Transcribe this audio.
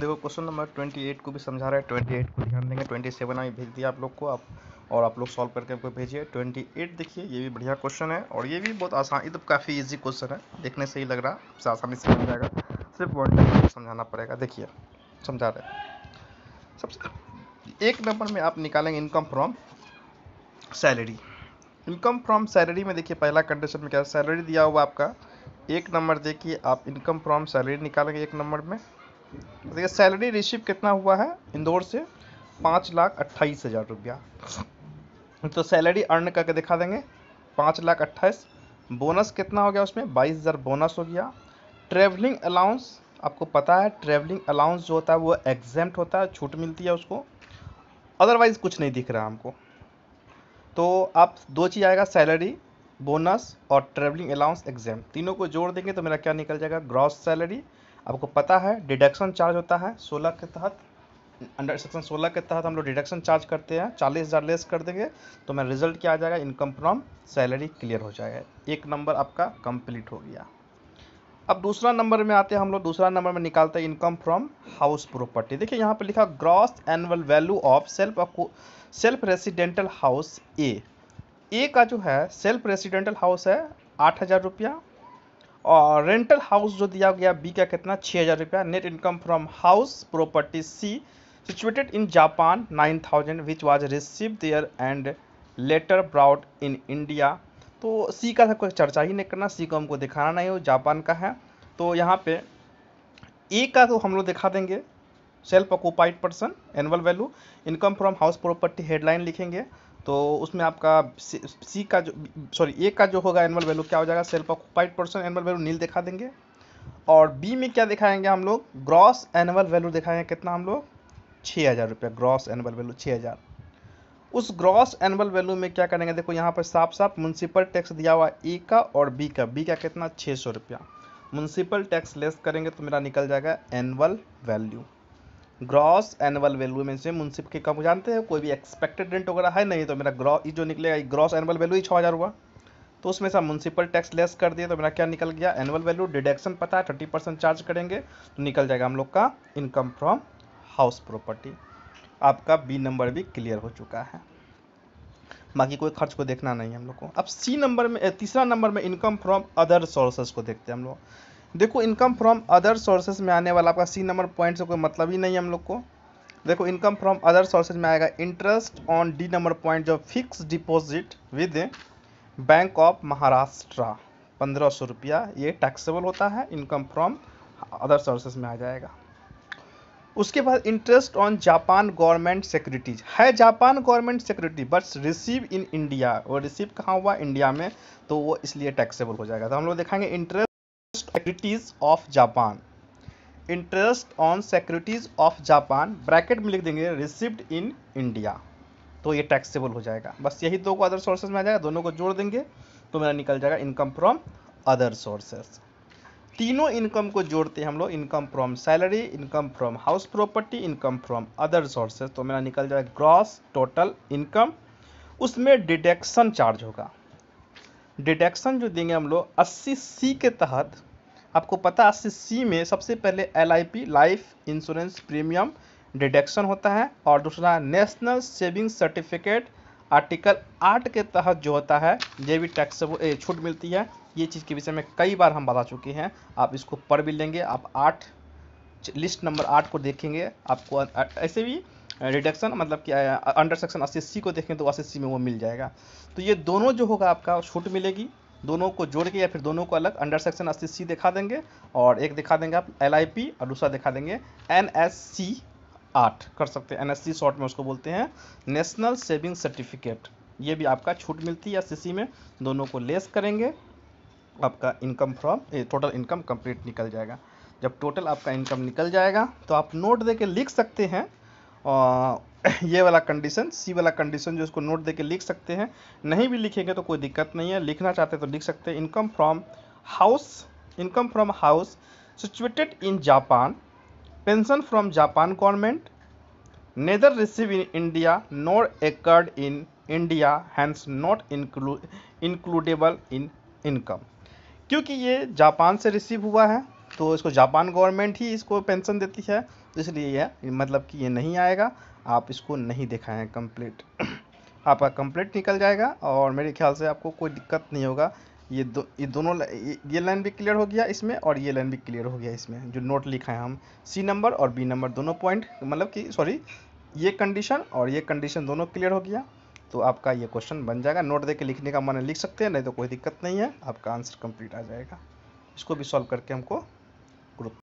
देखो question number twenty eight को भी समझा रहा है ट्वेंटी एट को ध्यान देंगे ट्वेंटी सेवन अभी भेज दिया आप लोग को आप और आप लोग सॉल्व करके आपको भेजिए ट्वेंटी एट देखिए ये भी बढ़िया क्वेश्चन है और ये भी बहुत आसान ये तो काफ़ी ईजी क्वेश्चन है देखने से ही लग रहा है आसानी से समझ जाएगा सिर्फ वन टाइम समझाना पड़ेगा देखिए समझा रहे सबसे एक नंबर में आप निकालेंगे income from salary income from salary में देखिए पहला कंडीशन में क्या सैलरी दिया हुआ आपका एक नंबर देखिए आप इनकम फ्रॉम सैलरी निकालेंगे एक नंबर में देखिए सैलरी रिसीव कितना हुआ है इंदौर से पाँच लाख अट्ठाईस हज़ार रुपया तो सैलरी अर्न करके दिखा देंगे पाँच लाख अट्ठाईस बोनस कितना हो गया उसमें बाईस हज़ार बोनस हो गया ट्रैवलिंग अलाउंस आपको पता है ट्रैवलिंग अलाउंस जो होता है वो एग्जेम्प्ट होता है छूट मिलती है उसको अदरवाइज़ कुछ नहीं दिख रहा हमको तो आप दो चीज़ आएगा सैलरी बोनस और ट्रैवलिंग अलाउंस एग्जाम तीनों को जोड़ देंगे तो मेरा क्या निकल जाएगा ग्रॉस सैलरी आपको पता है डिडक्शन चार्ज होता है सोलह के तहत अंडर सेक्शन सोलह के तहत हम लोग डिडक्शन चार्ज करते हैं चालीस हज़ार लेस कर देंगे तो मैं रिजल्ट क्या आ जाएगा इनकम फ्रॉम सैलरी क्लियर हो जाएगा एक नंबर आपका कंप्लीट हो गया अब दूसरा नंबर में आते हैं हम लोग दूसरा नंबर में निकालते हैं इनकम फ्रॉम हाउस प्रॉपर्टी देखिए यहाँ पर लिखा gross annual value of self self residential house A A का जो है सेल्फ रेसिडेंटल हाउस है आठ हज़ार रुपया और रेंटल हाउस जो दिया गया बी का कितना छः हज़ार रुपया net income from house property C situated in Japan nine thousand which was receive there and later brought in India तो सी का तो कोई चर्चा ही नहीं करना सी को हमको दिखाना नहीं हो जापान का है तो यहाँ पे ए का तो हम लोग दिखा देंगे self occupied person annual value income from house property headline लिखेंगे तो उसमें आपका सी का जो सॉरी ए का जो होगा एनुअल वैल्यू क्या हो जाएगा self occupied person annual value nil दिखा देंगे और बी में क्या दिखाएंगे हम लोग ग्रॉस एनुअल वैल्यू दिखाएंगे कितना हम लोग छः हज़ार रुपया ग्रॉस एनुअल वैल्यू छः हज़ार उस ग्रॉस एनुअल वैल्यू में क्या करेंगे देखो यहाँ पर साफ साफ म्यूनसिपल टैक्स दिया हुआ ए का और बी का बी का कितना छः सौ रुपया म्यूनसिपल टैक्स लेस करेंगे तो मेरा निकल जाएगा annual value gross annual value में से मुंसिप के कम जानते हैं कोई भी एक्सपेक्टेड रेंट वगैरह है नहीं तो मेरा ग्रॉ जो निकलेगा ग्रॉस एनुअल वैल्यू ही छः हज़ार हुआ तो उसमें से म्यूनसिपल टैक्स लेस कर दिए तो मेरा क्या निकल गया एनुअल वैल्यू डिडक्शन पता है थर्टी परसेंट चार्ज करेंगे तो निकल जाएगा हम लोग का इनकम फ्रॉम हाउस प्रॉपर्टी आपका बी नंबर भी क्लियर हो चुका है बाकी कोई खर्च को देखना नहीं है हम लोग को अब सी नंबर में तीसरा नंबर में इनकम फ्रॉम अदर सोर्सेज को देखते हैं हम लोग देखो इनकम फ्रॉम अदर सोर्सेज में आने वाला आपका सी नंबर पॉइंट से कोई मतलब ही नहीं है हम लोग को देखो इनकम फ्रॉम अदर सोर्सेज में आएगा interest on D number point जो fix deposit with Bank of Maharashtra पंद्रह सौ रुपया ये टैक्सेबल होता है इनकम फ्रॉम अदर सोर्सेज में आ जाएगा उसके बाद interest on Japan government securities है Japan government security but receive in India वो रिसीव कहाँ हुआ इंडिया में तो वो इसलिए टैक्सेबल हो जाएगा तो हम लोग देखेंगे interest securities of Japan interest on securities of Japan bracket में लिख देंगे रिसिव्ड इन इंडिया तो ये टैक्सेबल हो जाएगा बस यही दो को अदर सोर्सेज में आ जाएगा दोनों को जोड़ देंगे तो मेरा निकल जाएगा इनकम फ्रॉम अदर सोर्सेज तीनों इनकम को जोड़ते हैं हम लोग income from salary income from house property income from other sources तो मेरा निकल जाएगा ग्रॉस टोटल इनकम उसमें डिडक्शन चार्ज होगा डिडक्शन जो देंगे हम लोग अस्सी सी के तहत आपको पता है सी में सबसे पहले L life insurance premium deduction होता है और दूसरा नेशनल सेविंग सर्टिफिकेट आर्टिकल आठ के तहत जो होता है ये भी टैक्स छूट मिलती है ये चीज़ के विषय में कई बार हम बता चुके हैं आप इसको पढ़ भी लेंगे आप आठ लिस्ट नंबर आठ को देखेंगे आपको ऐसे भी रिडक्शन मतलब कि अंडर सेक्शन अस्सी सी को देखें तो अस्सी सी में वो मिल जाएगा तो ये दोनों जो होगा आपका छूट मिलेगी दोनों को जोड़ के या फिर दोनों को अलग अंडर सेक्शन अस्सी सी दिखा देंगे और एक दिखा देंगे आप एल और दूसरा दिखा देंगे एन आठ कर सकते हैं एन शॉर्ट में उसको बोलते हैं नेशनल सेविंग सर्टिफिकेट ये भी आपका छूट मिलती है सी में दोनों को लेस करेंगे आपका income from total income complete निकल जाएगा जब टोटल आपका इनकम निकल जाएगा तो आप नोट दे लिख सकते हैं ये वाला कंडीशन सी वाला कंडीशन जो इसको नोट दे के लिख सकते हैं नहीं भी लिखेंगे तो कोई दिक्कत नहीं है लिखना चाहते तो लिख सकते हैं income from house income from house situated in Japan pension from Japan government neither receive in India not accrued in India hence not includable in income क्योंकि ये जापान से रिसीव हुआ है तो इसको जापान गवर्नमेंट ही इसको पेंशन देती है इसलिए यह मतलब कि ये नहीं आएगा आप इसको नहीं दिखाएँ कंप्लीट आपका कंप्लीट निकल जाएगा और मेरे ख्याल से आपको कोई दिक्कत नहीं होगा ये दो ये दोनों ये लाइन भी क्लियर हो गया इसमें और ये लाइन भी क्लियर हो गया इसमें जो नोट लिखा है हम सी नंबर और बी नंबर दोनों पॉइंट मतलब कि सॉरी ये कंडीशन और ये कंडीशन दोनों क्लियर हो गया तो आपका ये क्वेश्चन बन जाएगा नोट दे के लिखने का मन लिख सकते हैं नहीं तो कोई दिक्कत नहीं है आपका आंसर कंप्लीट आ जाएगा इसको भी सॉल्व करके हमको